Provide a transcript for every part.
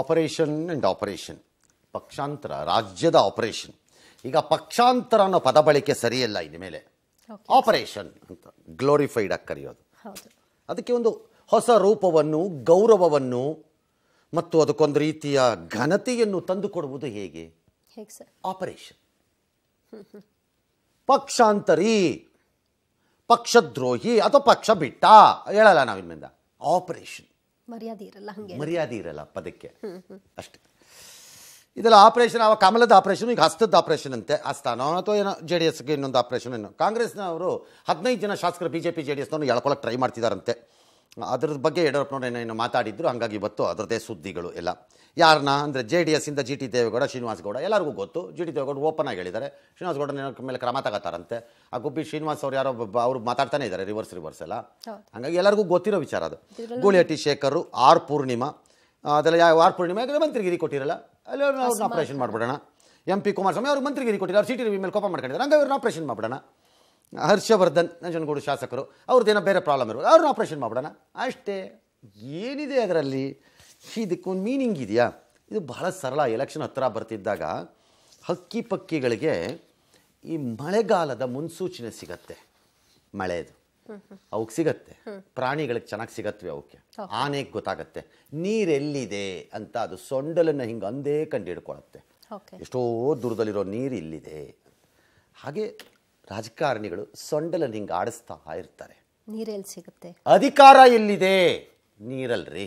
operation and operation ಪಕ್ಷಾಂತರ ರಾಜ್ಯದ operation ಈಗ ಪಕ್ಷಾಂತರ ಅನ್ನೋ ಪದ ಬಳಕೆ ಸರಿಯಲ್ಲ ಇನ್ನು ಮೇಲೆ ಆಪರೇಷನ್ ಅಂತ ಗ್ಲೋರಿಫೈಡ್ ಆಗಿ ಕರೆಯೋದು ಅದಕ್ಕೆ ಒಂದು ಹೊಸ ರೂಪವನ್ನು ಗೌರವವನ್ನು ಮತ್ತು ಅದಕ್ಕೊಂದು ರೀತಿಯ ಘನತೆಯನ್ನು ತಂದುಕೊಡುವುದು ಹೇಗೆ ಆಪರೇಷನ್ ಪಕ್ಷಾಂತರಿ ಪಕ್ಷದ್ರೋಹಿ ಅಥವಾ ಪಕ್ಷ ಬಿಟ್ಟ ಹೇಳಲ್ಲ ನಾವಿನ್ನಿಂದ ಆಪರೇಷನ್ ಮರ್ಯಾದೆ ಇರಲ್ಲ ಹಂಗೆ ಮರ್ಯಾದೆ ಇರಲ್ಲ ಪದಕ್ಕೆ ಅಷ್ಟೇ ಇದೆಲ್ಲ ಆಪರೇಷನ್ ಅವ ಕಮಲದ ಆಪರೇಷನ್ ಈಗ ಹಸ್ತದ ಆಪರೇಷನ್ ಅಂತೆ ಆಸ್ಥಾನೋ ಅಥವಾ ಏನೋ ಜೆ ಡಿ ಎಸ್ಗೆ ಇನ್ನೊಂದು ಆಪರೇಷನ್ ಏನೋ ಕಾಂಗ್ರೆಸ್ನವರು ಹದಿನೈದು ಜನ ಶಾಸಕರು B J P J D ಎಸ್ನವ್ರು ಟ್ರೈ ಮಾಡ್ತಿದ್ದಾರಂತೆ ಅದರ ಬಗ್ಗೆ ಯಡಿಯೂರಪ್ಪನವ್ರು ಏನೇನು ಮಾತಾಡಿದ್ರು ಹಾಗಾಗಿ ಇವತ್ತು ಅದರದ್ದೇ ಸುದ್ದಿಗಳು ಎಲ್ಲ ಯಾರನ್ನ ಅಂದರೆ ಜೆ ಡಿ ಎಸ್ಸಿಂದ ಜಿ ಟಿ ದೇವೇಗೌಡ ಗೌಡ ಎಲ್ಲರಿಗೂ ಗೊತ್ತು ಜಿ ಟಿ ದೇವೇಗೌಡ ಓಪನ್ ಆಗಿ ಹೇಳಿದ್ದಾರೆ ಗೌಡ ಮೇಲೆ ಕ್ರಮ ತಗೋತಾರಂತೆ ಆ ಗುಬ್ಬಿ ಶ್ರೀನಿವಾಸ್ ಅವ್ರು ಯಾರೋ ಅವರು ಮಾತಾಡ್ತಾನೆ ಇದ್ದಾರೆ ರಿವರ್ಸ್ ರಿವರ್ಸ್ ಎಲ್ಲ ಹಂಗಾಗಿ ಎಲ್ಲರಿಗೂ ಗೊತ್ತಿರೋ ವಿಚಾರ ಅದು ಗೂಳಿಹಟ್ಟಿ ಶೇಖರು ಆರ್ ಪೂರ್ಣಿಮಾ ಅದೆಲ್ಲ ಯಾವ ಆರ್ ಪೂರ್ಣಿಮೆಗೆ ಮಂತ್ರಿಗಿರಿ ಕೊಟ್ಟಿರಲ್ಲ ಅಲ್ಲಿ ಅವ್ರನ್ನ ಆಪರೇಷನ್ ಮಾಡಿಬಿಡೋಣ ಎಂ ಪಿ ಕುಮಾರಸ್ವಾಮಿ ಅವ್ರಿಗೆ ಮಂತ್ರಿಗಿರಿ ಕೊಟ್ಟಿರೋ ಸಿ ಟಿ ವಿ ಮೇಲೆ ಕೋಪ ಮಾಡ್ಕೊಂಡಿದ್ದಾರೆ ಹಂಗಾಗಿ ಅವ್ರನ್ನ ಆಪರೇಷನ್ ಮಾಡಿಬಿಡೋಣ ಹರ್ಷವರ್ಧನ್ ನಂಜನಗೂಡು ಶಾಸಕರು ಏನೋ ಬೇರೆ ಪ್ರಾಬ್ಲಮ್ ಇರ್ಬೋದು ಅವ್ರನ್ನ ಆಪ್ರೇಷನ್ ಮಾಡ್ಬಿಡೋಣ ಅಷ್ಟೇ ಏನಿದೆ ಅದರಲ್ಲಿ ಇದಕ್ಕೊಂದು ಮೀನಿಂಗ್ ಇದೆಯಾ ಇದು ಬಹಳ ಸರಳ ಎಲೆಕ್ಷನ್ ಹತ್ತಿರ ಬರ್ತಿದ್ದಾಗ ಹಕ್ಕಿ ಪಕ್ಕಿಗಳಿಗೆ ಈ ಮಳೆಗಾಲದ ಮುನ್ಸೂಚನೆ ಸಿಗತ್ತೆ ಮಳೆದು ಅವಕ್ಕೆ ಸಿಗತ್ತೆ ಪ್ರಾಣಿಗಳಿಗೆ ಚೆನ್ನಾಗಿ ಸಿಗತ್ವೆ ಅವಕ್ಕೆ ಆನೆಗೆ ಗೊತ್ತಾಗತ್ತೆ ನೀರೆಲ್ಲಿದೆ ಅಂತ ಅದು ಸೊಂಡಲನ್ನು ಹಿಂಗೆ ಅಂದೇ ಕಂಡು ಹಿಡ್ಕೊಳತ್ತೆ ಎಷ್ಟೋ ದೂರದಲ್ಲಿರೋ ನೀರು ಇಲ್ಲಿದೆ ಹಾಗೆ ರಾಜಕಾರಣಿಗಳು ಸೊಂಡಲಲ್ಲಿ ಹಿಂಗೆ ಆಡಿಸ್ತಾ ಇರ್ತಾರೆ ನೀರೆಲ್ಲಿ ಸಿಗುತ್ತೆ ಅಧಿಕಾರ ಎಲ್ಲಿದೆ ನೀರಲ್ರಿ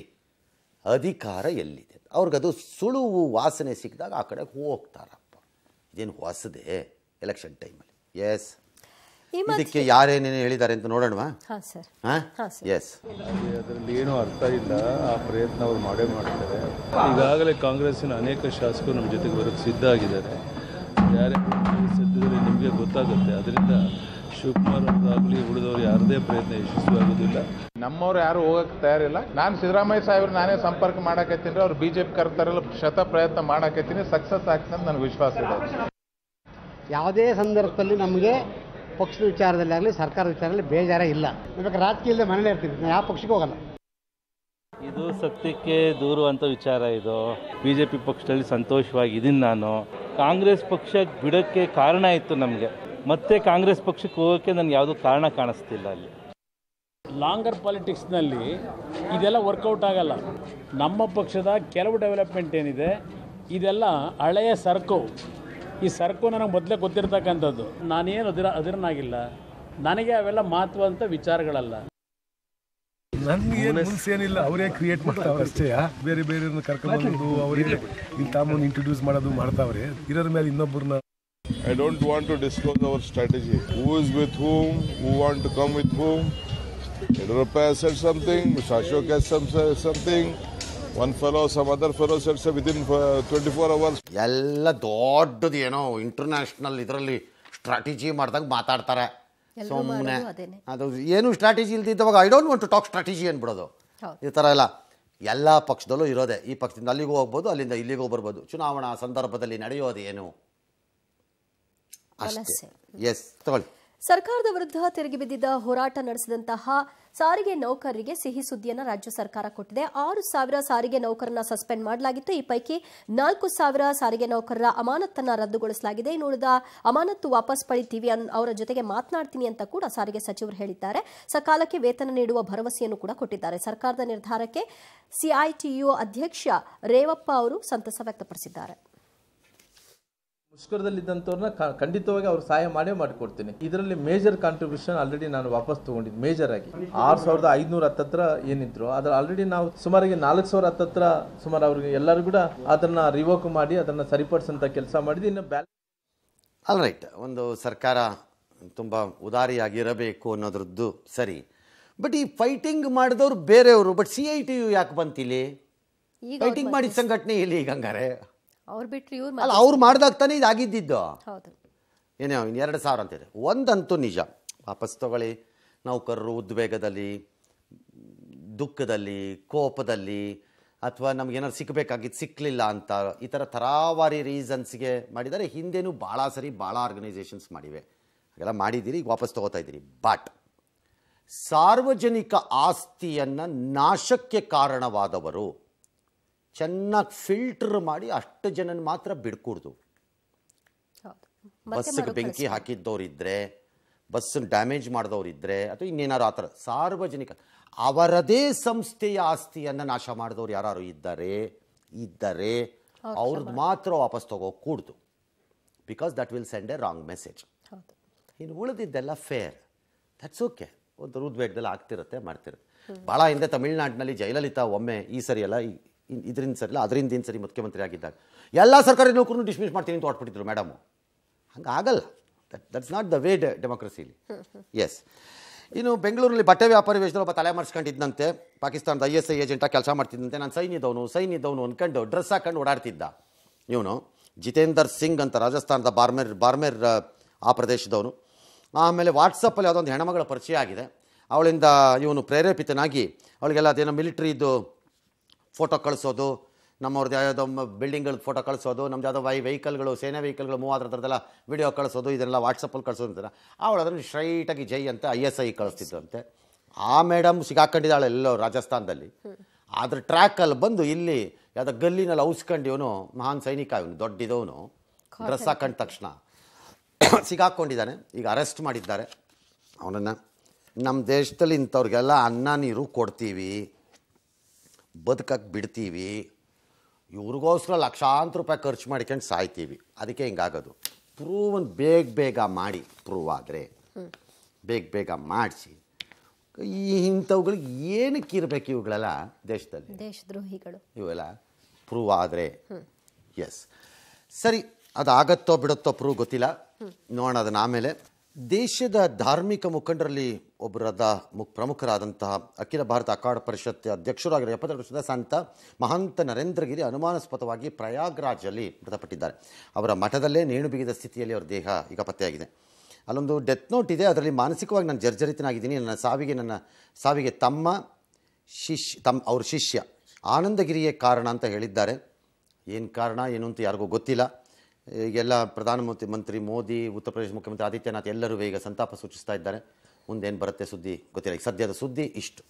ಅಧಿಕಾರ ಎಲ್ಲಿದೆ ಅವ್ರಿಗದು ಸುಳುವು ವಾಸನೆ ಸಿಕ್ಕಿದಾಗ ಆ ಕಡೆ ಹೋಗ್ತಾರಪ್ಪ ಇದೇನು ಹೊಸದೆ ಎಲೆಕ್ಷನ್ ಟೈಮಲ್ಲಿ ಎಸ್ ಇದಕ್ಕೆ ಯಾರೇನೇನು ಹೇಳಿದ್ದಾರೆ ಅಂತ ನೋಡೋಣವಾ ಎಸ್ ಅದರಲ್ಲಿ ಏನೂ ಅರ್ಥ ಇಲ್ಲ ಆ ಪ್ರಯತ್ನ ಅವ್ರು ಮಾಡೇ ಮಾಡ್ತಾರೆ ಈಗಾಗಲೇ ಕಾಂಗ್ರೆಸ್ಸಿನ ಅನೇಕ ಶಾಸಕರು ನಮ್ಮ ಜೊತೆಗೆ ಬರೋಕ್ಕೆ ಸಿದ್ಧ ಆಗಿದ್ದಾರೆ ಯಾರೇ ಹಾಕಿದರೆ ನಿಮಗೆ ಗೊತ್ತಾಗುತ್ತೆ ಅದರಿಂದ ಶಿವಕುಮಾರ್ ಅವರಾಗಲಿ ಉಳಿದವರು ಯಾರದೇ ಪ್ರಯತ್ನ ಯಶಸ್ವಿಯಾಗೋದಿಲ್ಲ ನಮ್ಮವರು ಯಾರು ಹೋಗಕ್ಕೆ ತಯಾರಿಲ್ಲ ನಾನು ಸಿದ್ದರಾಮಯ್ಯ ಸಾಹೇಬ್ರು ನಾನೇ ಸಂಪರ್ಕ ಮಾಡಕತ್ತೀನಿ ಅವ್ರು ಬಿ ಜೆ ಪಿ ಕರ್ತಾರಲ್ಲ ಶತ ಪ್ರಯತ್ನ ಮಾಡಕತ್ತೀನಿ ಸಕ್ಸಸ್ ಆಗ್ತದೆ ನನಗೆ ವಿಶ್ವಾಸ ಇದೆ ಯಾವುದೇ ಸಂದರ್ಭದಲ್ಲಿ ನಮಗೆ ಪಕ್ಷದ ವಿಚಾರದಲ್ಲಿ ಆಗಲಿ ಸರ್ಕಾರದ ವಿಚಾರದಲ್ಲಿ ಬೇಜಾರೇ ಇಲ್ಲ ಇವಾಗ ರಾಜಕೀಯದ ಮನೇಲಿ ಇರ್ತೀನಿ ನಾನು ಯಾವ ಪಕ್ಷಕ್ಕೆ ಹೋಗಲ್ಲ ಇದು ಸತ್ಯಕ್ಕೆ ದೂರುವಂಥ ವಿಚಾರ ಇದು ಬಿ ಜೆ ಪಿ ಪಕ್ಷದಲ್ಲಿ ಸಂತೋಷವಾಗಿದ್ದೀನಿ ನಾನು ಕಾಂಗ್ರೆಸ್ ಪಕ್ಷ ಬಿಡೋಕ್ಕೆ ಕಾರಣ ಇತ್ತು ನಮಗೆ ಮತ್ತೆ ಕಾಂಗ್ರೆಸ್ ಪಕ್ಷಕ್ಕೆ ಹೋಗೋಕ್ಕೆ ನನಗೆ ಯಾವುದೂ ಕಾರಣ ಕಾಣಿಸ್ತಿಲ್ಲ ಅಲ್ಲಿ ಲಾಂಗರ್ ಪಾಲಿಟಿಕ್ಸ್ನಲ್ಲಿ ಇದೆಲ್ಲ ವರ್ಕೌಟ್ ಆಗಲ್ಲ ನಮ್ಮ ಪಕ್ಷದ ಕೆಲವು ಡೆವಲಪ್ಮೆಂಟ್ ಏನಿದೆ ಇದೆಲ್ಲ ಹಳೆಯ ಸರಕು ಈ ಸರಕು ನನಗೆ ಮೊದಲೇ ಗೊತ್ತಿರತಕ್ಕಂಥದ್ದು ನಾನೇನು ಅದಿರ ಅದಿರನಾಗಿಲ್ಲ ನನಗೆ ಅವೆಲ್ಲ ಮಹತ್ವ ವಿಚಾರಗಳಲ್ಲ ನನಗೆ ರೂಲ್ಸ್ ಏನಿಲ್ಲ ಅವರೇ ಕ್ರಿಯೇಟ್ ಮಾಡ್ತಾವ್ರೆ ಅಷ್ಟೇ ಬೇರೆ ಬೇರೆ ಕರ್ಕೊಂಡ್ಬಂದು ಅವರಿಗೆ ತಾಮನ್ ಇಂಟ್ರೊಡ್ಯೂಸ್ ಮಾಡೋದು ಮಾಡ್ತಾವ್ರೆ ಇರೋದ್ರ ಮೇಲೆ ಇನ್ನೊಬ್ಬರನ್ನ I don't want to disclose our strategy who is with whom who want to come with whom Yeddyurappa set something ಶಾಶ್ವಕ something one fellow some other fellow sets within twenty four hours ಎಲ್ಲ ದೊಡ್ಡದು ಏನೋ international ಇದರಲ್ಲಿ strategy ಮಾಡಿದಾಗ ಮಾತಾಡ್ತಾರೆ ಸುಮ್ಮನೆ ಅದು ಏನು ಸ್ಟ್ರಾಟಜಿ ಇಲ್ದಿದ್ದವಾಗ I don't want to talk strategy ಅಂದ್ಬಿಡೋದು ಈ ಥರ ಎಲ್ಲ ಎಲ್ಲ ಪಕ್ಷದಲ್ಲೂ ಇರೋದೆ ಈ ಪಕ್ಷದಿಂದ ಅಲ್ಲಿಗೂ ಹೋಗ್ಬೋದು ಅಲ್ಲಿಂದ ಇಲ್ಲಿಗೂ ಬರ್ಬೋದು ಚುನಾವಣಾ ಸಂದರ್ಭದಲ್ಲಿ ನಡೆಯೋದು ಏನು ಎಸ್ ತಗೊಳ್ಳಿ ಸರ್ಕಾರದ ವಿರುದ್ಧ ತೆರಿಗೆ ಬಿದ್ದಿದ್ದ ಹೋರಾಟ ನಡೆಸಿದಂತಹ ಸಾರಿಗೆ ನೌಕರರಿಗೆ ಸಿಹಿ ಸುದ್ದಿಯನ್ನು ರಾಜ್ಯ ಸರ್ಕಾರ ಕೊಟ್ಟಿದೆ ಆರು ಸಾವಿರ ಸಾರಿಗೆ ನೌಕರನ್ನ ಸಸ್ಪೆಂಡ್ ಮಾಡಲಾಗಿತ್ತು ಈ ಪೈಕಿ ನಾಲ್ಕು ಸಾವಿರ ಸಾರಿಗೆ ನೌಕರರ ಅಮಾನತನ್ನ ರದ್ದುಗೊಳಿಸಲಾಗಿದೆ ಇನ್ನುಳಿದ ಅಮಾನತ್ತು ವಾಪಸ್ ಪಡಿತೀವಿ ಅವರ ಜೊತೆಗೆ ಮಾತನಾಡ್ತೀನಿ ಅಂತ ಕೂಡ ಸಾರಿಗೆ ಸಚಿವರು ಹೇಳಿದ್ದಾರೆ ಸಕಾಲಕ್ಕೆ ವೇತನ ನೀಡುವ ಭರವಸೆಯನ್ನು ಕೂಡ ಕೊಟ್ಟಿದ್ದಾರೆ ಸರ್ಕಾರದ ನಿರ್ಧಾರಕ್ಕೆ ಸಿಐಟಿಯು ಅಧ್ಯಕ್ಷ ರೇವಪ್ಪ ಅವರು ಸಂತಸ ವ್ಯಕ್ತಪಡಿಸಿದ್ದಾರೆ ಮುಷ್ಕರದಲ್ಲಿದ್ದಂಥವ್ರನ್ನ ಖಂಡಿತವಾಗಿ ಅವ್ರು ಸಹಾಯ ಮಾಡೇ ಮಾಡಿಕೊಡ್ತೀನಿ ಇದರಲ್ಲಿ ಮೇಜರ್ ಕಾಂಟ್ರಿಬ್ಯೂಷನ್ ಆಲ್ರೆಡಿ ನಾನು ವಾಪಸ್ ತೊಗೊಂಡಿದ್ದು ಮೇಜರ್ ಆಗಿ ಆರು ಸಾವಿರದ ಐದುನೂರ ಹತ್ತತ್ರ ಏನಿದ್ರು ಅದ್ರ ಆಲ್ರೆಡಿ ನಾವು ಸುಮಾರಿಗೆ ನಾಲ್ಕು ಸಾವಿರ ಹತ್ತತ್ರ ಸುಮಾರು ಅವ್ರಿಗೆ ಎಲ್ಲರೂ ಕೂಡ ಅದನ್ನು ರಿವೋಕ್ ಮಾಡಿ ಅದನ್ನು ಸರಿಪಡಿಸಂತ ಕೆಲಸ ಮಾಡಿದ್ದು ಇನ್ನು ಬ್ಯಾಲೆನ್ಸ್ ಆಲ್ ರೈಟ್ ಒಂದು ಸರ್ಕಾರ ತುಂಬ ಉದಾರಿಯಾಗಿರಬೇಕು ಅನ್ನೋದ್ರದ್ದು ಸರಿ ಬಟ್ ಈ ಫೈಟಿಂಗ್ ಮಾಡಿದವರು ಬೇರೆಯವರು but C I T U ಯಾಕೆ ಬಂತಿಲ್ಲಿ ಫೈಟಿಂಗ್ ಮಾಡಿದ ಸಂಘಟನೆ ಇಲ್ಲಿ ಈಗ ಹಂಗಾರೆ ಅವ್ರು ಬಿಟ್ಟರೆ ಇವ್ರು ಅಲ್ಲ ಅವ್ರು ಮಾಡಿದಾಗ ತಾನೇ ಇದಾಗಿದ್ದಿದ್ದು ಹೌದು ಏನೇ ಇನ್ನು ಎರಡು ಸಾವಿರ ಅಂತಿದೆ ಒಂದಂತೂ ನಿಜ ವಾಪಸ್ ತಗೊಳ್ಳಿ ನೌಕರರು ಉದ್ವೇಗದಲ್ಲಿ ದುಃಖದಲ್ಲಿ ಕೋಪದಲ್ಲಿ ಅಥವಾ ಏನಾದ್ರು ಸಿಕ್ಕಬೇಕಾಗಿದ್ದು ಸಿಕ್ಕಲಿಲ್ಲ ಅಂತ ಈ ಥರ ತರಾವಾರಿ ರೀಸನ್ಸ್ಗೆ ಮಾಡಿದರೆ ಹಿಂದೆನೂ ಭಾಳ ಸರಿ ಭಾಳ ಆರ್ಗನೈಸೇಷನ್ಸ್ ಮಾಡಿವೆ ಹಾಗೆಲ್ಲ ಮಾಡಿದ್ದೀರಿ ಈಗ ವಾಪಸ್ ತೊಗೋತಾ ಇದ್ದೀರಿ ಬಟ್ ಸಾರ್ವಜನಿಕ ಆಸ್ತಿಯನ್ನು ನಾಶಕ್ಕೆ ಕಾರಣವಾದವರು ಚೆನ್ನಾಗಿ ಫಿಲ್ಟರ್ ಮಾಡಿ ಅಷ್ಟು ಜನನ ಮಾತ್ರ ಬಿಡ್ಕೂಡ್ದು ಬಸ್ಸಿಗೆ ಬೆಂಕಿ ಹಾಕಿದ್ದವರಿದ್ದರೆ ಬಸ್ಸನ್ನ ಡ್ಯಾಮೇಜ್ ಮಾಡಿದವರಿದ್ದರೆ ಅಥವಾ ಇನ್ನೇನಾರು ಆ ಥರ ಸಾರ್ವಜನಿಕ ಅವರದೇ ಸಂಸ್ಥೆಯ ಆಸ್ತಿಯನ್ನು ನಾಶ ಮಾಡಿದವ್ರು ಯಾರು ಇದ್ದಾರೆ ಇದ್ದರೆ ಅವ್ರದ್ದು ಮಾತ್ರ ವಾಪಸ್ ತಗೋಕೂಡ್ದು because that will send a wrong message ಇನ್ನು ಉಳಿದಿದ್ದೆಲ್ಲ ಫೇರ್ ದಟ್ಸ್ ಓಕೆ ಒಂದು ಉದ್ವೇಗದಲ್ಲಿ ಆಗ್ತಿರುತ್ತೆ ಮಾಡ್ತಿರುತ್ತೆ ಭಾಳ ಹಿಂದೆ ತಮಿಳ್ನಾಡಿನಲ್ಲಿ ಜಯಲಲಿತಾ ಒಮ್ಮೆ ಈ ಸರಿ ಎಲ್ಲ ಇದರಿಂದ ಸರಿ ಇಲ್ಲ ಅದರಿಂದ ಏನು ಸರಿ ಮುಖ್ಯಮಂತ್ರಿ ಆಗಿದ್ದಾಗ ಎಲ್ಲ ಸರ್ಕಾರಿ ನೌಕರನ್ನು ಡಿಸ್ಮಿಸ್ ಮಾಡ್ತೀನಿ ಅಂತ ಹೊಟ್ಬಿಟ್ಟಿದ್ರು ಮೇಡಮ್ ಹಂಗಾಗಲ್ಲ that that's not the way ಡೆಮೊಕ್ರಸಿಲಿ ಎಸ್ ಇನ್ನು ಬೆಂಗಳೂರಲ್ಲಿ ಬಟ್ಟೆ ವ್ಯಾಪಾರಿ ವೇಷದಲ್ಲಿ ಒಬ್ಬ ತಲೆ ಮರ್ಸ್ಕೊಂಡಿದ್ದಂತೆ ಪಾಕಿಸ್ತಾನದ ಐ ಎಸ್ ಐ ಏಜೆಂಟಾಗಿ ಕೆಲಸ ಮಾಡ್ತಿದ್ದಂತೆ ನಾನು ಸೈನ್ಯದವನು ಸೈನ್ಯದವನು ಅಂದ್ಕೊಂಡು ಡ್ರೆಸ್ ಹಾಕೊಂಡು ಓಡಾಡ್ತಿದ್ದ ಇವನು ಜಿತೇಂದರ್ ಸಿಂಗ್ ಅಂತ ರಾಜಸ್ಥಾನದ ಬಾರ್ಮೇರ್ ಬಾರ್ಮೇರ್ ಆ ಪ್ರದೇಶದವನು ಆಮೇಲೆ ವಾಟ್ಸಪ್ಪಲ್ಲಿ ಯಾವುದೊಂದು ಹೆಣಮಗಳ ಪರಿಚಯ ಆಗಿದೆ ಅವಳಿಂದ ಇವನು ಪ್ರೇರೇಪಿತನಾಗಿ ಅವಳಿಗೆಲ್ಲ ಅದೇನೋ ಮಿಲಿಟ್ರಿದು ಫೋಟೋ ಕಳಿಸೋದು ನಮ್ಮವ್ರದ್ದು ಯಾವುದೋ ಬಿಲ್ಡಿಂಗ್ಗಳು ಫೋಟೋ ಕಳಿಸೋದು ನಮ್ದು ಯಾವುದೋ ವೈ ವೆಹಿಕಲ್ಗಳು ಸೇನೆ ವೆಹಿಕಲ್ಗಳು ಮೂವ್ ಥರದ್ದೆಲ್ಲ ವಿಡಿಯೋ ಕಳಿಸೋದು ಇದೆಲ್ಲ ವಾಟ್ಸಪ್ಪಲ್ಲಿ ಕಳಿಸೋದು ಅಂತ ಅದನ್ನು ಸ್ಟ್ರೈಟಾಗಿ ಜೈ ಅಂತ ಐ ಎಸ್ ಐ ಕಳಿಸ್ತಿದ್ದು ಅಂತೆ ಆ ಮೇಡಮ್ ಸಿಗಾಕೊಂಡಿದ್ದಾಳೆ ಎಲ್ಲೋ ರಾಜಸ್ಥಾನದಲ್ಲಿ ಅದ್ರ ಟ್ರ್ಯಾಕಲ್ಲಿ ಬಂದು ಇಲ್ಲಿ ಯಾವುದೋ ಗಲ್ಲಿನಲ್ಲಿ ಔಸ್ಕೊಂಡು ಇವನು ಮಹಾನ್ ಸೈನಿಕ ಇವನು ದೊಡ್ಡಿದವನು ಡ್ರೆಸ್ ಹಾಕೊಂಡ ತಕ್ಷಣ ಸಿಗಾಕೊಂಡಿದ್ದಾನೆ ಈಗ ಅರೆಸ್ಟ್ ಮಾಡಿದ್ದಾರೆ ಅವನನ್ನು ನಮ್ಮ ದೇಶದಲ್ಲಿ ಇಂಥವ್ರಿಗೆಲ್ಲ ಅನ್ನ ನೀರು ಕೊಡ್ತೀವಿ ಬದುಕಕ್ಕೆ ಬಿಡ್ತೀವಿ ಇವ್ರಿಗೋಸ್ಕರ ಲಕ್ಷಾಂತರ ರೂಪಾಯಿ ಖರ್ಚು ಮಾಡ್ಕೊಂಡು ಸಾಯ್ತೀವಿ ಅದಕ್ಕೆ ಹಿಂಗಾಗೋದು ಪ್ರೂವನ್ನು ಬೇಗ ಬೇಗ ಮಾಡಿ ಪ್ರೂವ್ ಆದರೆ ಬೇಗ ಬೇಗ ಮಾಡಿಸಿ ಈ ಇಂಥವುಗಳಿಗೆ ಏನಕ್ಕೆ ಇರಬೇಕು ಇವುಗಳೆಲ್ಲ ದೇಶದಲ್ಲಿ ದೇಶದ್ರೋಹಿಗಳು ಇವೆಲ್ಲ ಪ್ರೂವ್ ಆದರೆ ಎಸ್ ಸರಿ ಅದು ಆಗತ್ತೋ ಬಿಡುತ್ತೋ ಪ್ರೂವ್ ಗೊತ್ತಿಲ್ಲ ನೋಡೋದನ್ನ ಆಮೇಲೆ ದೇಶದ ಧಾರ್ಮಿಕ ಮುಖಂಡರಲ್ಲಿ ಒಬ್ಬರಾದ ಮುಖ್ ಪ್ರಮುಖರಾದಂತಹ ಅಖಿಲ ಭಾರತ ಅಖಾಡ ಪರಿಷತ್ ಅಧ್ಯಕ್ಷರಾಗಿರುವ ಎಪ್ಪತ್ತೆರಡು ವರ್ಷದ ಸಂತ ಮಹಂತ ನರೇಂದ್ರಗಿರಿ ಅನುಮಾನಾಸ್ಪದವಾಗಿ ಪ್ರಯಾಗ್ರಾಜಲ್ಲಿ ಮೃತಪಟ್ಟಿದ್ದಾರೆ ಅವರ ಮಠದಲ್ಲೇ ನೇಣು ಬಿಗಿದ ಸ್ಥಿತಿಯಲ್ಲಿ ಅವರ ದೇಹ ಈಗ ಪತ್ತೆಯಾಗಿದೆ ಅಲ್ಲೊಂದು ಡೆತ್ ನೋಟ್ ಇದೆ ಅದರಲ್ಲಿ ಮಾನಸಿಕವಾಗಿ ನಾನು ಜರ್ಜರಿತನಾಗಿದ್ದೀನಿ ನನ್ನ ಸಾವಿಗೆ ನನ್ನ ಸಾವಿಗೆ ತಮ್ಮ ಶಿಷ್ಯ ತಮ್ಮ ಅವ್ರ ಶಿಷ್ಯ ಆನಂದಗಿರಿಯೇ ಕಾರಣ ಅಂತ ಹೇಳಿದ್ದಾರೆ ಏನು ಕಾರಣ ಏನು ಅಂತ ಯಾರಿಗೂ ಗೊತ್ತಿಲ್ಲ ಈಗೆಲ್ಲ ಪ್ರಧಾನಮಂತ್ರಿ ಮಂತ್ರಿ ಮೋದಿ ಉತ್ತರ ಪ್ರದೇಶ ಮುಖ್ಯಮಂತ್ರಿ ಆದಿತ್ಯನಾಥ್ ಎಲ್ಲರೂ ಈಗ ಸಂತಾಪ ಸೂಚಿಸ್ತಾ ಇದ್ದಾರೆ ಮುಂದೇನು ಬರುತ್ತೆ ಸುದ್ದಿ ಗೊತ್ತಿಲ್ಲ ಸದ್ಯದ ಸುದ್ದಿ ಇಷ್ಟು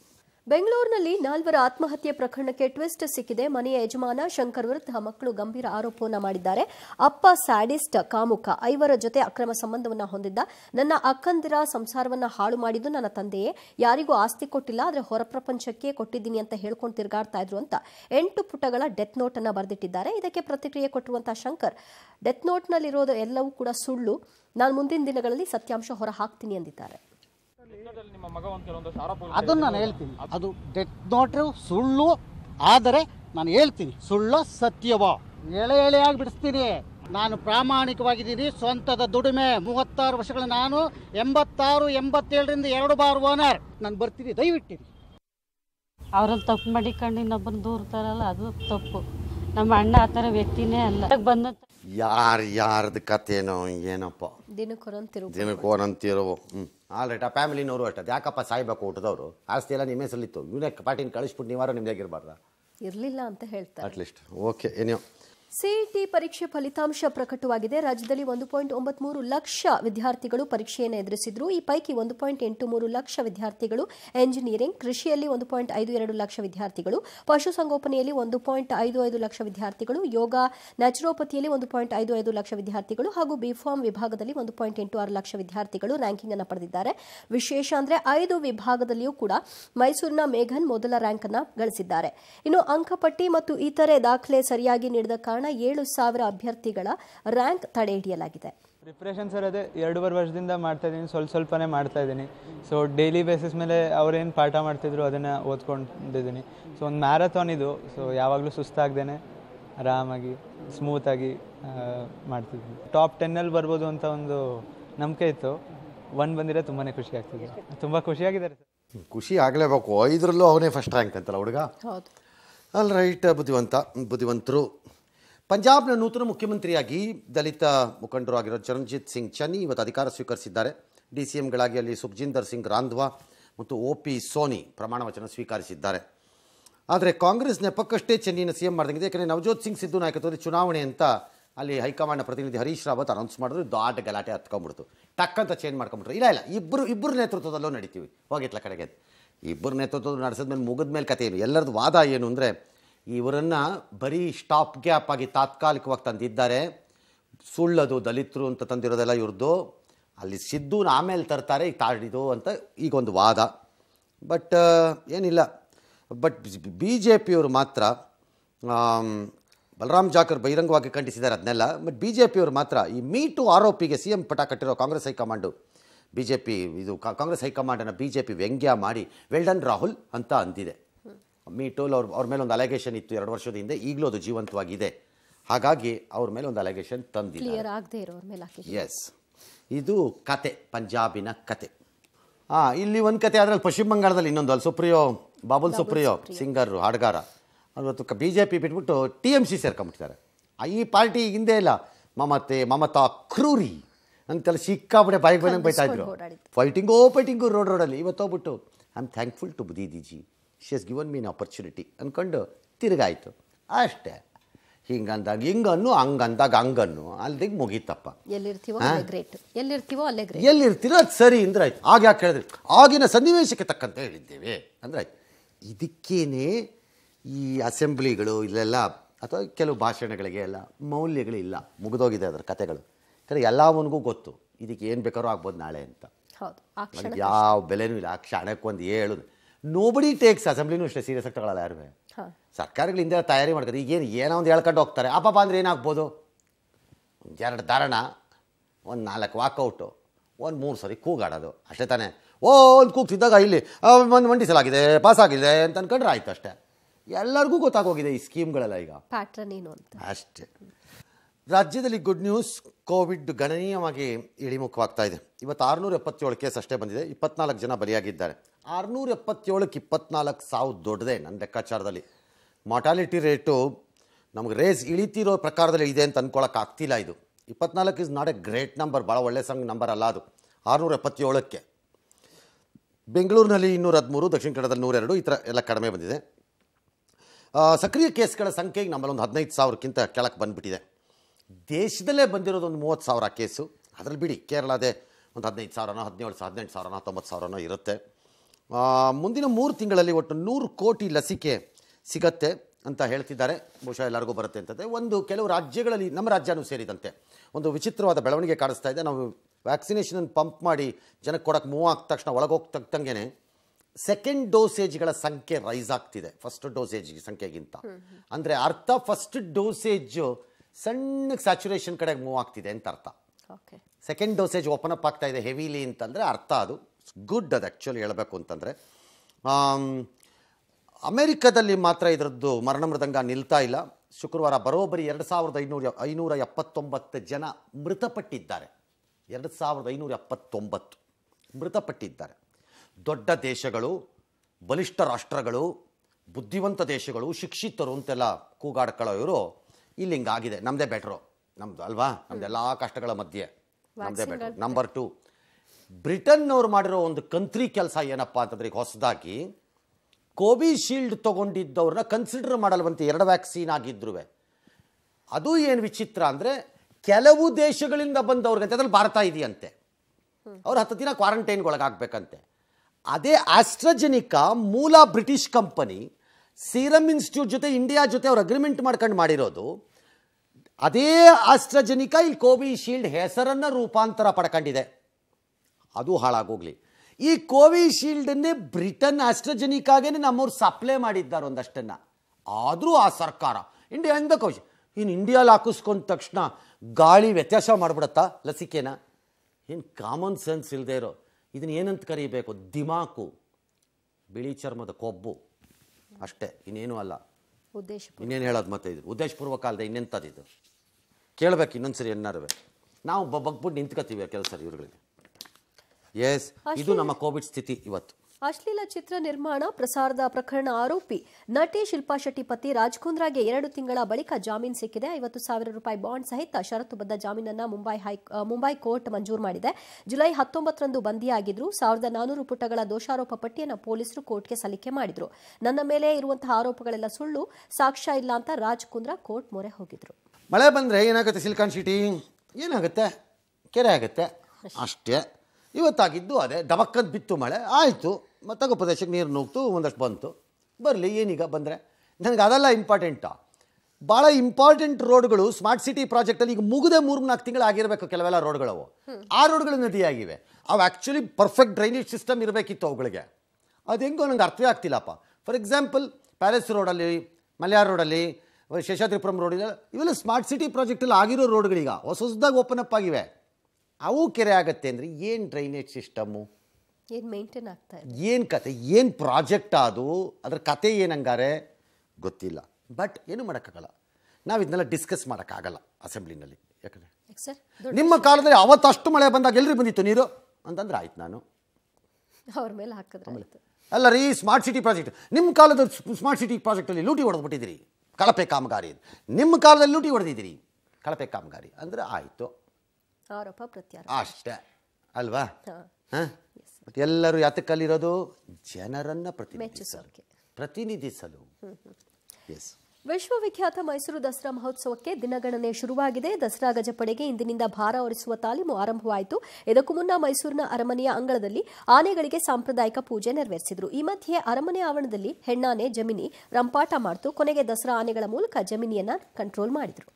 ಬೆಂಗಳೂರಿನಲ್ಲಿ ನಾಲ್ವರ ಆತ್ಮಹತ್ಯೆ ಪ್ರಕರಣಕ್ಕೆ ಟ್ವಿಸ್ಟ್ ಸಿಕ್ಕಿದೆ ಮನೆಯ ಯಜಮಾನ ಶಂಕರ್ ವಿರುದ್ಧ ಮಕ್ಕಳು ಗಂಭೀರ ಆರೋಪವನ್ನು ಮಾಡಿದ್ದಾರೆ ಅಪ್ಪ ಸ್ಯಾಡಿಸ್ಟ್ ಕಾಮುಕ ಐವರ ಜೊತೆ ಅಕ್ರಮ ಸಂಬಂಧವನ್ನು ಹೊಂದಿದ್ದ ನನ್ನ ಅಕ್ಕಂದಿರ ಸಂಸಾರವನ್ನು ಹಾಳು ಮಾಡಿದ್ದು ನನ್ನ ತಂದೆಯೇ ಯಾರಿಗೂ ಆಸ್ತಿ ಕೊಟ್ಟಿಲ್ಲ ಆದರೆ ಹೊರ ಪ್ರಪಂಚಕ್ಕೆ ಕೊಟ್ಟಿದ್ದೀನಿ ಅಂತ ಹೇಳ್ಕೊಂಡು ತಿರುಗಾಡ್ತಾ ಇದ್ರು ಅಂತ ಎಂಟು ಪುಟಗಳ ಡೆತ್ ನೋಟ್ ಅನ್ನು ಬರೆದಿಟ್ಟಿದ್ದಾರೆ ಇದಕ್ಕೆ ಪ್ರತಿಕ್ರಿಯೆ ಕೊಟ್ಟಿರುವಂತಹ ಶಂಕರ್ ಡೆತ್ ನೋಟ್ನಲ್ಲಿರೋದು ಎಲ್ಲವೂ ಕೂಡ ಸುಳ್ಳು ನಾನು ಮುಂದಿನ ದಿನಗಳಲ್ಲಿ ಸತ್ಯಾಂಶ ಹೊರ ಹಾಕ್ತೀನಿ ಎಂದಿದ್ದಾರೆ ಅದನ್ನು ನಾನು ಹೇಳ್ತೀನಿ ಅದು ಡೆತ್ ನೋಟ್ರು ಸುಳ್ಳು ಆದರೆ ನಾನು ಹೇಳ್ತೀನಿ ಸುಳ್ಳು ಸತ್ಯವೋ ಎಳೆ ಎಳೆಯಾಗಿ ಬಿಡಿಸ್ತೀನಿ ನಾನು ಪ್ರಾಮಾಣಿಕವಾಗಿದ್ದೀನಿ ಸ್ವಂತದ ದುಡಿಮೆ ಮೂವತ್ತಾರು ವರ್ಷಗಳ ನಾನು ಎಂಬತ್ತಾರು ಎಂಬತ್ತೇಳರಿಂದ ಎರಡು ಬಾರ್ ಓನರ್ ನಾನು ಬರ್ತೀನಿ ದಯವಿಟ್ಟಿರಿ ಅವ್ರನ್ನ ತಪ್ಪು ಮಾಡಿಕೊಂಡು ಇನ್ನೊಬ್ಬರನ್ನ ದೂರ್ತಾರಲ್ಲ ಅದು ತಪ್ಪು ನಮ್ಮ ಅಣ್ಣ ಆತರ ವ್ಯಕ್ತಿನೇ ಅಲ್ಲ ಬಂದ ಯಾರು ಯಾರದ ಕಥೆನೋ ಏನಪ್ಪ ದಿನಕ್ಕೊಂದೊಂದು ತಿರುವು ಹ್ಞೂ ಆಲ್ ಆ ಫ್ಯಾಮಿಲಿನವರು ಅಷ್ಟೇ ಯಾಕಪ್ಪ ಸಾಯ್ಬೇಕು ಊಟದವರು ಆಸ್ತಿ ಎಲ್ಲ ನಿಮ್ಮ ಹೆಸರಲ್ಲಿತ್ತು ಇವನೇ ಪಾರ್ಟಿನ ಕಳಿಸ್ಬಿಟ್ಟು ನೀವಾರು ನಿಮ್ದಾಗಿರ್ಬಾರ್ದಾ ಇರಲಿಲ್ಲ ಅಂತ ಹೇಳ್ತಾರೆ ಅಟ್ಲೀಸ್ಟ್ ಓಕೆ ಏನೋ ಸಿಇಟಿ ಪರೀಕ್ಷೆ ಫಲಿತಾಂಶ ಪ್ರಕಟವಾಗಿದೆ ರಾಜ್ಯದಲ್ಲಿ ಒಂದು ಪಾಯಿಂಟ್ ಮೂರು ಲಕ್ಷ ವಿದ್ಯಾರ್ಥಿಗಳು ಪರೀಕ್ಷೆಯನ್ನು ಎದುರಿಸಿದ್ರು ಈ ಪೈಕಿ ಒಂದು ಪಾಯಿಂಟ್ ಎಂಟು ಮೂರು ಲಕ್ಷ ವಿದ್ಯಾರ್ಥಿಗಳು ಎಂಜಿನಿಯರಿಂಗ್ ಕೃಷಿಯಲ್ಲಿ ಒಂದು ಪಾಯಿಂಟ್ ಐದು ಎರಡು ಲಕ್ಷ ವಿದ್ಯಾರ್ಥಿಗಳು ಪಶುಸಂಗೋಪನೆಯಲ್ಲಿ ಒಂದು ಪಾಯಿಂಟ್ ಐದು ಐದು ಲಕ್ಷ ವಿದ್ಯಾರ್ಥಿಗಳು ಯೋಗ ನ್ಯಾಚುರೋಪತಿಯಲ್ಲಿ ಒಂದು ಪಾಯಿಂಟ್ ಐದು ಐದು ಲಕ್ಷ ವಿದ್ಯಾರ್ಥಿಗಳು ಹಾಗೂ ಬಿಫಾರ್ಮ್ ವಿಭಾಗದಲ್ಲಿ ಒಂದು ಪಾಯಿಂಟ್ ಎಂಟು ಆರು ಲಕ್ಷ ವಿದ್ಯಾರ್ಥಿಗಳು ರ್ಯಾಂಕಿಂಗ್ ಅನ್ನು ಪಡೆದಿದ್ದಾರೆ ವಿಶೇಷ ಅಂದರೆ ಐದು ವಿಭಾಗದಲ್ಲಿಯೂ ಕೂಡ ಮೈಸೂರಿನ ಮೇಘನ್ ಮೊದಲ ರ್ಯಾಂಕ್ ಅನ್ನು ಗಳಿಸಿದ್ದಾರೆ ಇನ್ನು ಅಂಕಪಟ್ಟಿ ಮತ್ತು ಇತರೆ ದಾಖಲೆ ಸರಿಯಾಗಿ ನೀಡಿದ ಕಾರಣ ಕಾರಣ ಏಳು ಸಾವಿರ ಅಭ್ಯರ್ಥಿಗಳ ರ್ಯಾಂಕ್ ತಡೆ ಹಿಡಿಯಲಾಗಿದೆ ಪ್ರಿಪ್ರೇಷನ್ ಸರ್ ಅದೇ ಎರಡೂವರೆ ವರ್ಷದಿಂದ ಮಾಡ್ತಾ ಇದ್ದೀನಿ ಸ್ವಲ್ಪ ಸ್ವಲ್ಪನೇ ಮಾಡ್ತಾ ಇದ್ದೀನಿ ಸೊ ಡೈಲಿ ಬೇಸಿಸ್ ಮೇಲೆ ಅವ್ರೇನು ಪಾಠ ಮಾಡ್ತಿದ್ರು ಅದನ್ನು ಓದ್ಕೊಂಡಿದ್ದೀನಿ ಸೊ ಒಂದು ಮ್ಯಾರಥಾನ್ ಇದು ಸೊ ಯಾವಾಗಲೂ ಸುಸ್ತಾಗ್ದೇನೆ ಆರಾಮಾಗಿ ಸ್ಮೂತಾಗಿ ಮಾಡ್ತಿದ್ದೀನಿ ಟಾಪ್ ಟೆನ್ನಲ್ಲಿ ಬರ್ಬೋದು ಅಂತ ಒಂದು ನಂಬಿಕೆ ಇತ್ತು ಒನ್ ಬಂದಿರೆ ತುಂಬಾ ಖುಷಿ ಆಗ್ತಿದೆ ತುಂಬ ಖುಷಿಯಾಗಿದ್ದಾರೆ ಖುಷಿ ಆಗಲೇಬೇಕು ಐದರಲ್ಲೂ ಅವನೇ ಫಸ್ಟ್ ರ್ಯಾಂಕ್ ಅಂತಲ್ಲ ಹುಡುಗ ಆಲ್ ರೈಟ್ ಬುದ್ಧಿವಂತ ಬುದ್ಧಿವಂತರು ಪಂಜಾಬ್ನ ನೂತನ ಮುಖ್ಯಮಂತ್ರಿಯಾಗಿ ದಲಿತ ಆಗಿರೋ ಚರಣಜಿತ್ ಸಿಂಗ್ ಚನ್ನಿ ಇವತ್ತು ಅಧಿಕಾರ ಸ್ವೀಕರಿಸಿದ್ದಾರೆ ಡಿ ಸಿ ಎಂಗಳಾಗಿ ಅಲ್ಲಿ ಸುಖಜಿಂದರ್ ಸಿಂಗ್ ರಾಂಧ್ವ ಮತ್ತು ಓ ಪಿ ಸೋನಿ ಪ್ರಮಾಣ ವಚನ ಸ್ವೀಕರಿಸಿದ್ದಾರೆ ಆದರೆ ಕಾಂಗ್ರೆಸ್ ನೆಪಕ್ಕಷ್ಟೇ ಚೆನ್ನಿನ ಸಿ ಎಂ ಮಾಡಿದಂಗಿದೆ ಯಾಕೆಂದರೆ ನವಜೋತ್ ಸಿಂಗ್ ಸಿದ್ದು ನಾಯಕತ್ವದಲ್ಲಿ ಚುನಾವಣೆ ಅಂತ ಅಲ್ಲಿ ಹೈಕಮಾಂಡ್ನ ಪ್ರತಿನಿಧಿ ಹರೀಶ್ ರಾವತ್ ಅನೌನ್ಸ್ ಮಾಡಿದ್ರು ದೊಡ್ಡ ಗಲಾಟೆ ಹತ್ಕೊಂಡ್ಬಿಡ್ತು ಟಕ್ಕಂತ ಚೇಂಜ್ ಮಾಡ್ಕೊಂಬಿಟ್ರು ಇಲ್ಲ ಇಲ್ಲ ಇಬ್ಬರು ಇಬ್ಬರು ನೇತೃತ್ವದಲ್ಲೂ ನಡೀತೀವಿ ಹೋಗಿತ್ಲ ಕಡೆಗೆ ಇಬ್ಬರು ನೇತೃತ್ವದಲ್ಲೂ ನಡೆಸಿದ್ಮೇಲೆ ಮೇಲೆ ಮುಗಿದ ಮೇಲೆ ಕಥೆ ಏನು ಎಲ್ಲರದ್ದು ವಾದ ಏನು ಅಂದರೆ ಇವರನ್ನು ಬರೀ ಸ್ಟಾಪ್ ಗ್ಯಾಪ್ ಆಗಿ ತಾತ್ಕಾಲಿಕವಾಗಿ ತಂದಿದ್ದಾರೆ ಸುಳ್ಳದು ದಲಿತರು ಅಂತ ತಂದಿರೋದೆಲ್ಲ ಇವ್ರದ್ದು ಅಲ್ಲಿ ಸಿದ್ದುನ ಆಮೇಲೆ ತರ್ತಾರೆ ಈಗ ತಾಡಿದು ಅಂತ ಈಗೊಂದು ವಾದ ಬಟ್ ಏನಿಲ್ಲ ಬಟ್ ಬಿ ಜೆ ಪಿಯವರು ಮಾತ್ರ ಬಲರಾಮ್ ಜಾಕರ್ ಬಹಿರಂಗವಾಗಿ ಖಂಡಿಸಿದ್ದಾರೆ ಅದನ್ನೆಲ್ಲ ಬಟ್ ಬಿ ಜೆ ಪಿಯವರು ಮಾತ್ರ ಈ ಮೀಟು ಆರೋಪಿಗೆ ಸಿ ಎಂ ಪಟ ಕಟ್ಟಿರೋ Congress high command B J P ಇದು ಕಾಂಗ್ರೆಸ್ ಹೈಕಮಾಂಡನ್ನು ಬಿ ಜೆ ಪಿ ವ್ಯಂಗ್ಯ ಮಾಡಿ ವೆಲ್ಡನ್ ರಾಹುಲ್ ಅಂತ ಅಂದಿದೆ ಮೀಟೋಲ್ ಅವ್ರ ಅವ್ರ ಮೇಲೆ ಒಂದು ಅಲೆಗೇಷನ್ ಇತ್ತು ಎರಡು ವರ್ಷದ ಹಿಂದೆ ಈಗಲೂ ಅದು ಜೀವಂತವಾಗಿದೆ ಹಾಗಾಗಿ ಅವ್ರ ಮೇಲೆ ಒಂದು ಅಲೆಗೇಷನ್ ತಂದಿದೆ ಎಸ್ ಇದು ಕತೆ ಪಂಜಾಬಿನ ಕತೆ ಹಾಂ ಇಲ್ಲಿ ಒಂದು ಕತೆ ಅದರಲ್ಲಿ ಪಶ್ಚಿಮ ಬಂಗಾಳದಲ್ಲಿ ಇನ್ನೊಂದು ಅಲ್ಲಿ ಸುಪ್ರಿಯೋ ಬಾಬುಲ್ ಸುಪ್ರಿಯೋ ಸಿಂಗರು ಹಾಡ್ಗಾರ ಅವತ್ತು ಬಿ ಜೆ ಪಿ ಬಿಟ್ಬಿಟ್ಟು ಟಿ ಎಮ್ ಸಿ ಸೇರ್ಕೊಂಬಿಟ್ಟಿದ್ದಾರೆ ಈ ಪಾರ್ಟಿ ಹಿಂದೆ ಇಲ್ಲ ಮಮತೆ ಮಮತಾ ಕ್ರೂರಿ ಅಂತೆಲ್ಲ ಸಿಕ್ಕಾಬಿಡೆ ಬಾಯ್ ಬಂದಂಗೆ ಬೈತಾ ಇದ್ರು ಫೈಟಿಂಗೋ ಫೈಟಿಂಗು ರೋಡ್ ರೋಡಲ್ಲಿ ಇವತ್ತು ಹೋಗ್ಬಿಟ್ಟು ಐ ಆಮ್ ಥ್ಯಾಂಕ್ಫುಲ್ ಟು ಬುದೀದಿಜಿ she has given me opportunity ಅಂದ್ಕೊಂಡು ತಿರುಗಾಯಿತು ಅಷ್ಟೇ ಹಿಂಗಂದಾಗ ಹಿಂಗನ್ನು ಹಂಗಂದಾಗ ಹಂಗನ್ನು ಅಲ್ದಿಗೆ ಮುಗೀತಪ್ಪ ಎಲ್ಲಿರ್ತೀವೋ ಅಲ್ಲೇ ಗ್ರೇಟ್ ಎಲ್ಲಿರ್ತೀರೋ ಅದು ಸರಿ ಅಂದ್ರೆ ಆಯ್ತು ಆಗ ಯಾಕೆ ಹೇಳಿದ್ರಿ ಆಗಿನ ಸನ್ನಿವೇಶಕ್ಕೆ ತಕ್ಕಂತೆ ಹೇಳಿದ್ದೇವೆ ಅಂದ್ರೆ ಆಯ್ತು ಇದಕ್ಕೇನೆ ಈ ಅಸೆಂಬ್ಲಿಗಳು ಇಲ್ಲೆಲ್ಲ ಅಥವಾ ಕೆಲವು ಭಾಷಣಗಳಿಗೆ ಎಲ್ಲ ಮೌಲ್ಯಗಳಿಲ್ಲ ಮುಗಿದೋಗಿದೆ ಅದರ ಕತೆಗಳು ಕರೆ ಎಲ್ಲವನಿಗೂ ಗೊತ್ತು ಇದಕ್ಕೆ ಏನು ಬೇಕಾದ್ರೂ ಆಗ್ಬೋದು ನಾಳೆ ಅಂತ ಯಾವ ಬೆಲೆನೂ ಇಲ್ಲ ಆ ಕ್ಷಣಕ್ಕೊಂದು ಹೇಳು ನೋಬಡಿ ಟೇಕ್ಸ್ ಅಸೆಂಬ್ಲಿನೂ ಇಷ್ಟೇ ಸೀರಿಯಸ್ ಆಗಿ ತಗೊಳ್ಳಲ್ಲ ಯಾರು ಸರ್ಕಾರಗಳು ಹಿಂದೆ ತಯಾರಿ ಮಾಡ್ತಾರೆ ಈಗ ಏನು ಏನೋ ಒಂದು ಹೇಳ್ಕೊಂಡು ಹೋಗ್ತಾರೆ ಅಪ್ಪ ಅಂದ್ರೆ ಏನಾಗ್ಬೋದು ಎರಡು ಧಾರಣ ಒಂದು ನಾಲ್ಕು ವಾಕೌಟು ಒಂದು ಮೂರು ಸರಿ ಕೂಗಾಡೋದು ಅಷ್ಟೇ ತಾನೇ ಓ ಒಂದು ಕೂಗ್ತಿದ್ದಾಗ ಇಲ್ಲಿ ಒಂದು ಮಂಡಿಸಲಾಗಿದೆ ಪಾಸ್ ಆಗಿದೆ ಅಂತ ಅನ್ಕೊಂಡ್ರೆ ಆಯಿತು ಅಷ್ಟೇ ಎಲ್ಲರಿಗೂ ಗೊತ್ತಾಗೋಗಿದೆ ಈ ಸ್ಕೀಮ್ಗಳೆಲ್ಲ ಈಗ ಪ್ಯಾಟ್ರನ್ ಏನು ಅಂತ ಅಷ್ಟೇ ರಾಜ್ಯದಲ್ಲಿ ಗುಡ್ ನ್ಯೂಸ್ ಕೋವಿಡ್ ಗಣನೀಯವಾಗಿ ಇಳಿಮುಖವಾಗ್ತಾ ಇದೆ ಇವತ್ತು ಆರುನೂರ ಎಪ್ಪತ್ತೇಳು ಕೇಸ್ ಅಷ್ಟೇ ಬಂದಿದೆ ಇಪ್ಪತ್ನಾಲ್ಕು ಜನ ಬಲಿಯಾಗಿದ್ದಾರೆ ಆರುನೂರ ಎಪ್ಪತ್ತೇಳಕ್ಕೆ ಇಪ್ಪತ್ನಾಲ್ಕು ಸಾವು ದೊಡ್ಡದೇ ನನ್ನ ಲೆಕ್ಕಾಚಾರದಲ್ಲಿ ಮಾರ್ಟಾಲಿಟಿ ರೇಟು ನಮ್ಗೆ ರೇಸ್ ಇಳಿತಿರೋ ಪ್ರಕಾರದಲ್ಲಿ ಇದೆ ಅಂತ ಅಂದ್ಕೊಳಕ್ಕೆ ಆಗ್ತಿಲ್ಲ ಇದು ಇಪ್ಪತ್ನಾಲ್ಕು is not a great number ಭಾಳ ಒಳ್ಳೆ ಸಂಘ ನಂಬರ್ ಅಲ್ಲ ಅದು ಆರುನೂರ ಎಪ್ಪತ್ತೇಳಕ್ಕೆ ಬೆಂಗಳೂರಿನಲ್ಲಿ ಇನ್ನೂರ ಹದಿಮೂರು ದಕ್ಷಿಣ ಕನ್ನಡದಲ್ಲಿ ನೂರೆರಡು ಈ ಥರ ಎಲ್ಲ ಕಡಿಮೆ ಬಂದಿದೆ ಸಕ್ರಿಯ ಕೇಸ್ಗಳ ಸಂಖ್ಯೆಗೆ ನಮ್ಮಲ್ಲಿ ಒಂದು ಹದಿನೈದು ಸಾವಿರಕ್ಕಿಂತ ಕೆಳಕ್ಕೆ ಬಂದುಬಿಟ್ಟಿದೆ ದೇಶದಲ್ಲೇ ಬಂದಿರೋದು ಒಂದು ಮೂವತ್ತು ಸಾವಿರ ಕೇಸು ಅದರಲ್ಲಿ ಬಿಡಿ ಕೇರಳದೇ ಒಂದು ಹದಿನೈದು ಸಾವಿರನೋ ಹದಿನೇಳು ಸಾವಿರ ಹದಿನೆಂಟು ಸಾವಿರನೋ ಹತ್ತೊಂಬತ್ತು ಸಾವಿರನೋ ಇರುತ್ತೆ ಮುಂದಿನ ಮೂರು ತಿಂಗಳಲ್ಲಿ ಒಟ್ಟು ನೂರು ಕೋಟಿ ಲಸಿಕೆ ಸಿಗತ್ತೆ ಅಂತ ಹೇಳ್ತಿದ್ದಾರೆ ಬಹುಶಃ ಎಲ್ಲರಿಗೂ ಬರುತ್ತೆ ಅಂತಂದರೆ ಒಂದು ಕೆಲವು ರಾಜ್ಯಗಳಲ್ಲಿ ನಮ್ಮ ರಾಜ್ಯನೂ ಸೇರಿದಂತೆ ಒಂದು ವಿಚಿತ್ರವಾದ ಬೆಳವಣಿಗೆ ಕಾಣಿಸ್ತಾ ಇದೆ ನಾವು ವ್ಯಾಕ್ಸಿನೇಷನನ್ನು ಪಂಪ್ ಮಾಡಿ ಜನಕ್ಕೆ ಕೊಡೋಕ್ಕೆ ಮೂವ್ ಆದ ತಕ್ಷಣ ಒಳಗೋಗ್ತಕ್ಕಂಗೆ ಸೆಕೆಂಡ್ ಡೋಸೇಜ್ಗಳ ಸಂಖ್ಯೆ ರೈಸ್ ಆಗ್ತಿದೆ ಫಸ್ಟ್ ಡೋಸೇಜ್ ಸಂಖ್ಯೆಗಿಂತ ಅಂದರೆ ಅರ್ಥ ಫಸ್ಟ್ ಡೋಸೇಜು ಸಣ್ಣಗೆ ಸ್ಯಾಚುರೇಷನ್ ಕಡೆಗೆ ಮೂವ್ ಆಗ್ತಿದೆ ಅಂತ ಅರ್ಥ okay second dosage open up ಆಗ್ತಾ ಇದೆ ಹೆವಿಲಿ ಅಂತಂದರೆ ಅರ್ಥ ಅದು ಗುಡ್ ಅದು ಆ್ಯಕ್ಚುಲಿ ಹೇಳಬೇಕು ಅಂತಂದರೆ ಅಮೆರಿಕದಲ್ಲಿ ಮಾತ್ರ ಇದರದ್ದು ಮರಣ ಮೃದಂಗ ನಿಲ್ತಾ ಇಲ್ಲ ಶುಕ್ರವಾರ ಬರೋಬ್ಬರಿ ಎರಡು ಸಾವಿರದ ಐನೂರ ಐನೂರ ಎಪ್ಪತ್ತೊಂಬತ್ತು ಜನ ಮೃತಪಟ್ಟಿದ್ದಾರೆ ಎರಡು ಸಾವಿರದ ಐನೂರ ಎಪ್ಪತ್ತೊಂಬತ್ತು ಮೃತಪಟ್ಟಿದ್ದಾರೆ ದೊಡ್ಡ ದೇಶಗಳು ಬಲಿಷ್ಠ ರಾಷ್ಟ್ರಗಳು ಬುದ್ಧಿವಂತ ದೇಶಗಳು ಶಿಕ್ಷಿತರು ಅಂತೆಲ್ಲ ಕೂಗಾಡ್ಕೊಳ್ಳೋ ಇವರು ಇಲ್ಲಿ ಹಿಂಗಾಗಿದೆ ನಮ್ದೇ ಬೆಟ್ರು ನಮ್ದು ಅಲ್ವಾ ನಮ್ದೆಲ್ಲ ಕಷ್ಟಗಳ ಮಧ್ಯೆ ನಮ್ದೇ ಬೆಟ್ರು ನಂಬರ್ ಟು ಬ್ರಿಟನ್ನವ್ರು ಮಾಡಿರೋ ಒಂದು ಕಂತ್ರಿ ಕೆಲಸ ಏನಪ್ಪ ಅಂತಂದ್ರೆ ಈಗ ಹೊಸದಾಗಿ ಕೋವಿಶೀಲ್ಡ್ ತಗೊಂಡಿದ್ದವ್ರನ್ನ ಕನ್ಸಿಡರ್ ಮಾಡಲ್ವಂತೆ ಎರಡು ವ್ಯಾಕ್ಸಿನ್ ಆಗಿದ್ರು ಅದು ಏನು ವಿಚಿತ್ರ ಅಂದರೆ ಕೆಲವು ದೇಶಗಳಿಂದ ಬಂದವ್ರಿಗಂತೆ ಅದ್ರಲ್ಲಿ ಭಾರತ ಇದೆಯಂತೆ ಅವ್ರು ಹತ್ತು ದಿನ ಕ್ವಾರಂಟೈನ್ಗೆ ಒಳಗಾಗಬೇಕಂತೆ ಅದೇ ಆಸ್ಟ್ರಜೆನಿಕಾ ಮೂಲ ಬ್ರಿಟಿಷ್ ಕಂಪನಿ ಸೀರಮ್ ಇನ್ಸ್ಟಿಟ್ಯೂಟ್ ಜೊತೆ ಇಂಡಿಯಾ ಜೊತೆ ಅವ್ರು ಅಗ್ರಿಮೆಂಟ್ ಮಾಡ್ಕೊಂಡು ಮಾಡಿರೋದು ಅದೇ ಆಸ್ಟ್ರಜನಿಕ ಇಲ್ಲಿ ಕೋವಿಶೀಲ್ಡ್ ಹೆಸರನ್ನು ರೂಪಾಂತರ ಪಡ್ಕೊಂಡಿದೆ ಅದು ಹಾಳಾಗೋಗ್ಲಿ ಈ ಕೋವಿಶೀಲ್ಡನ್ನೇ ಬ್ರಿಟನ್ ಆಸ್ಟ್ರಜನಿಕಾಗೇನೆ ನಮ್ಮವ್ರು ಸಪ್ಲೈ ಮಾಡಿದ್ದಾರೆ ಒಂದಷ್ಟನ್ನು ಆದರೂ ಆ ಸರ್ಕಾರ ಇಂಡಿಯಾ ಇಂದ ಕೌಶಿ ಇನ್ನು ಇಂಡಿಯಾಲಿ ಹಾಕಿಸ್ಕೊಂಡ ತಕ್ಷಣ ಗಾಳಿ ವ್ಯತ್ಯಾಸ ಮಾಡಿಬಿಡತ್ತಾ ಲಸಿಕೆನ ಏನು ಕಾಮನ್ ಸೆನ್ಸ್ ಇಲ್ಲದೆ ಇರೋ ಇದನ್ನ ಏನಂತ ಕರೀಬೇಕು ದಿಮಾಕು ಬಿಳಿ ಚರ್ಮದ ಕೊಬ್ಬು ಅಷ್ಟೇ ಇನ್ನೇನು ಅಲ್ಲ ಉದ್ದೇಶ ಇನ್ನೇನು ಹೇಳೋದು ಮತ್ತೆ ಇದು ಉದ್ದೇಶಪೂರ್ವಕ ಅಲ್ಲದೆ ಇನ್ನೆಂಥದ್ದು ಇದು ಕೇಳಬೇಕು ಇನ್ನೊಂದು ಸರಿ ಎನ್ನಾರವೆ ನಾವು ಬಗ್ಬಿಟ್ಟು ನಿಂತ್ಕೋತೀವಿ ಕೆಲಸ ಇವ್ರುಗಳಿಗೆ ಎಸ್ ಇದು ನಮ್ಮ ಕೋವಿಡ್ ಸ್ಥಿತಿ ಇವತ್ತು ಅಶ್ಲೀಲ ಚಿತ್ರ ನಿರ್ಮಾಣ ಪ್ರಸಾರದ ಪ್ರಕರಣ ಆರೋಪಿ ನಟಿ ಶಿಲ್ಪಾ ಶೆಟ್ಟಿ ಪತಿ ರಾಜ್ ಕುಂದ್ರಾಗೆ ಎರಡು ತಿಂಗಳ ಬಳಿಕ ಜಾಮೀನು ಸಿಕ್ಕಿದೆ ಐವತ್ತು ಸಾವಿರ ರೂಪಾಯಿ ಬಾಂಡ್ ಸಹಿತ ಷರತ್ತುಬದ್ಧ ಜಾಮೀನನ್ನು ಮುಂಬೈ ಹೈ ಮುಂಬೈ ಕೋರ್ಟ್ ಮಂಜೂರು ಮಾಡಿದೆ ಜುಲೈ ಹತ್ತೊಂಬತ್ತರಂದು ಬಂಧಿಯಾಗಿದ್ರು ಸಾವಿರದ ನಾನೂರು ಪುಟಗಳ ದೋಷಾರೋಪ ಪಟ್ಟಿಯನ್ನು ಪೊಲೀಸರು ಕೋರ್ಟ್ಗೆ ಸಲ್ಲಿಕೆ ಮಾಡಿದ್ರು ನನ್ನ ಮೇಲೆ ಇರುವಂತಹ ಆರೋಪಗಳೆಲ್ಲ ಸುಳ್ಳು ಸಾಕ್ಷ್ಯ ಇಲ್ಲ ಅಂತ ರಾಜ್ ಕೋರ್ಟ್ ಮೊರೆ ಹೋಗಿದ್ರು ಮಳೆ ಬಂದರೆ ಏನಾಗುತ್ತೆ ಸಿಲ್ಕಾನ್ ಸಿಟಿ ಏನಾಗುತ್ತೆ ಕೆರೆ ಆಗುತ್ತೆ ಅಷ್ಟೇ ಇವತ್ತಾಗಿದ್ದು ಅದೇ ಡಬಕ್ಕದ ಬಿತ್ತು ಮಳೆ ಆಯಿತು ಮತ್ತು ಪ್ರದೇಶಕ್ಕೆ ನೀರು ನುಗ್ತು ಒಂದಷ್ಟು ಬಂತು ಬರಲಿ ಏನೀಗ ಬಂದರೆ ನನಗೆ ಅದೆಲ್ಲ ಇಂಪಾರ್ಟೆಂಟಾ ಭಾಳ ಇಂಪಾರ್ಟೆಂಟ್ ರೋಡ್ಗಳು ಸ್ಮಾರ್ಟ್ ಸಿಟಿ ಪ್ರಾಜೆಕ್ಟಲ್ಲಿ ಈಗ ಮುಗಿದೇ ಮೂರು ನಾಲ್ಕು ತಿಂಗಳು ಆಗಿರಬೇಕು ಕೆಲವೆಲ್ಲ ರೋಡ್ಗಳವು ಆ ರೋಡ್ಗಳು ನದಿಯಾಗಿವೆ ಅವು ಆ್ಯಕ್ಚುಲಿ ಪರ್ಫೆಕ್ಟ್ ಡ್ರೈನೇಜ್ ಸಿಸ್ಟಮ್ ಇರಬೇಕಿತ್ತು ಅವುಗಳಿಗೆ ಅದು ಹೆಂಗೋ ನನಗೆ ಅರ್ಥವೇ ಆಗ್ತಿಲ್ಲಪ್ಪ ಫಾರ್ ಎಕ್ಸಾಂಪಲ್ ಪ್ಯಾಲೇಸ್ ರೋಡಲ್ಲಿ ಮಲ್ಯಾರ್ ರೋಡಲ್ಲಿ ಶೇಷಾದ್ರಿಪುರಂ ರೋಡಿಲ್ಲ ಇವೆಲ್ಲ ಸ್ಮಾರ್ಟ್ ಸಿಟಿ ಪ್ರಾಜೆಕ್ಟಲ್ಲಿ ಆಗಿರೋ ರೋಡ್ಗಳೀಗ ಹೊಸ ಹೊಸದಾಗಿ ಓಪನ್ ಅಪ್ ಆಗಿವೆ ಅವು ಕೆರೆ ಆಗತ್ತೆ ಅಂದರೆ ಏನು ಡ್ರೈನೇಜ್ ಸಿಸ್ಟಮು ಏನು ಮೇಂಟೈನ್ ಆಗ್ತಾ ಇದೆ ಏನು ಕತೆ ಏನು ಪ್ರಾಜೆಕ್ಟ್ ಅದು ಅದರ ಕತೆ ಏನಂಗಾರೆ ಗೊತ್ತಿಲ್ಲ ಬಟ್ ಏನು ಮಾಡೋಕ್ಕಾಗಲ್ಲ ನಾವು ಇದನ್ನೆಲ್ಲ ಡಿಸ್ಕಸ್ ಮಾಡೋಕ್ಕಾಗಲ್ಲ ಅಸೆಂಬ್ಲಿನಲ್ಲಿ ಯಾಕಂದರೆ ನಿಮ್ಮ ಕಾಲದಲ್ಲಿ ಅವತ್ತಷ್ಟು ಮಳೆ ಬಂದಾಗ ಎಲ್ರಿಗೂ ಬಂದಿತ್ತು ನೀರು ಅಂತಂದ್ರೆ ಆಯ್ತು ನಾನು ಅವ್ರ ಮೇಲೆ ಹಾಕಿದ್ರೆ ಅಲ್ಲ ರೀ ಸ್ಮಾರ್ಟ್ ಸಿಟಿ ಪ್ರಾಜೆಕ್ಟ್ ನಿಮ್ಮ ಕಾಲದ ಸ್ಮಾರ್ಟ್ ಸಿಟಿ ಪ್ರಾಜೆಕ್ಟಲ್ಲಿ ಲೂಟಿ ಹೊಡೆದ್ಬಿಟ್ಟಿದ್ದೀರಿ ಕಳಪೆ ಕಾಮಗಾರಿ ನಿಮ್ಮ ಕಾಲದಲ್ಲಿ ಲೂಟಿ ಹೊಡೆದಿದ್ದೀರಿ ಕಳಪೆ ಕಾಮಗಾರಿ ಅಂದರೆ ಆಯಿತು ಆರೋಪ ಪ್ರತ್ಯಾರೋಪ ಅಷ್ಟೇ ಅಲ್ವಾ ಎಲ್ಲರೂ ಯಾತಕ್ಕಲ್ಲಿರೋದು ಜನರನ್ನ ಪ್ರತಿನಿಧಿಸಲು ಪ್ರತಿನಿಧಿಸಲು ವಿಶ್ವವಿಖ್ಯಾತ ಮೈಸೂರು ದಸರಾ ಮಹೋತ್ಸವಕ್ಕೆ ದಿನಗಣನೆ ಶುರುವಾಗಿದೆ ದಸರಾ ಗಜಪಡೆಗೆ ಇಂದಿನಿಂದ ಭಾರ ಹೊರಿಸುವ ತಾಲೀಮು ಆರಂಭವಾಯಿತು ಇದಕ್ಕೂ ಮುನ್ನ ಮೈಸೂರಿನ ಅರಮನೆಯ ಅಂಗಳದಲ್ಲಿ ಆನೆಗಳಿಗೆ ಸಾಂಪ್ರದಾಯಿಕ ಪೂಜೆ ನೆರವೇರಿಸಿದರು ಈ ಮಧ್ಯೆ ಅರಮನೆ ಆವರಣದಲ್ಲಿ ಹೆಣ್ಣಾನೆ ಜಮಿನಿ ರಂಪಾಟ ಮಾಡಿತು ಕೊನೆಗೆ ದಸರಾ ಆನೆಗಳ ಮೂಲಕ ಜಮಿನಿಯನ್ನು ಕಂಟ್ರೋಲ್ ಮಾಡಿದರು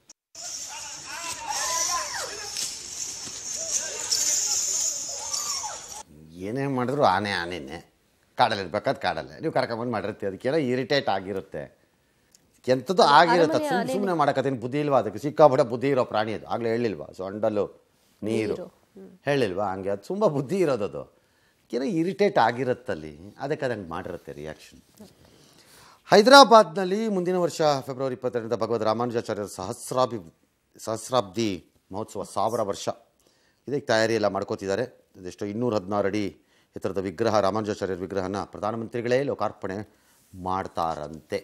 ಏನೇ ಮಾಡಿದ್ರು ಆನೆ ಆನೆನೇ ಕಾಡಲ್ಲಿರ್ಬೇಕಾದ್ ಕಾಡಲ್ಲ ನೀವು ಕರ್ಕೊಂಬಂದು ಮಾಡಿರ್ತೀವಿ ಅದಕ್ಕೆಲ್ಲ ಇರಿಟೇಟ್ ಆಗಿರುತ್ತೆ ಎಂಥದ್ದು ಆಗಿರುತ್ತೆ ಸುಮ್ಮನೆ ಸುಮ್ಮನೆ ಮಾಡೋಕತ್ತೀನಿ ಬುದ್ಧಿ ಇಲ್ವಾ ಅದಕ್ಕೆ ಸಿಕ್ಕಾಪಟ್ಟೆ ಬುದ್ಧಿ ಇರೋ ಪ್ರಾಣಿ ಅದು ಆಗಲೇ ಹೇಳಿಲ್ವಾ ಸೊಂಡಲು ನೀರು ಹೇಳಿಲ್ವಾ ಹಂಗೆ ಅದು ತುಂಬ ಬುದ್ಧಿ ಅದು ಏನೋ ಇರಿಟೇಟ್ ಆಗಿರುತ್ತಲ್ಲಿ ಅದಕ್ಕೆ ಅದಂಗೆ ಮಾಡಿರುತ್ತೆ ರಿಯಾಕ್ಷನ್ ಹೈದರಾಬಾದ್ನಲ್ಲಿ ಮುಂದಿನ ವರ್ಷ ಫೆಬ್ರವರಿ ಇಪ್ಪತ್ತೆರಡರಿಂದ ಭಗವದ್ ರಾಮಾನುಜಾಚಾರ್ಯ ಸಹಸ್ರಾಭಿ ಸಹಸ್ರಾಬ್ದಿ ಮಹೋತ್ಸವ ಸಾವಿರ ವರ್ಷ ಇದಕ್ಕೆ ತಯಾರಿ ಎಲ್ಲ ಮಾಡ್ಕೋತಿದ್ದಾರೆ ಇದೆಷ್ಟು ಇನ್ನೂರ ಹದಿನಾರು ಅಡಿ ಎತ್ತರದ ವಿಗ್ರಹ ರಾಮಾನುಜಾಚಾರ್ಯರ ವಿಗ್ರಹನ ಪ್ರಧಾನಮಂತ್ರಿಗಳೇ ಲೋಕಾರ್ಪಣೆ ಮಾಡ್ತಾರಂತೆ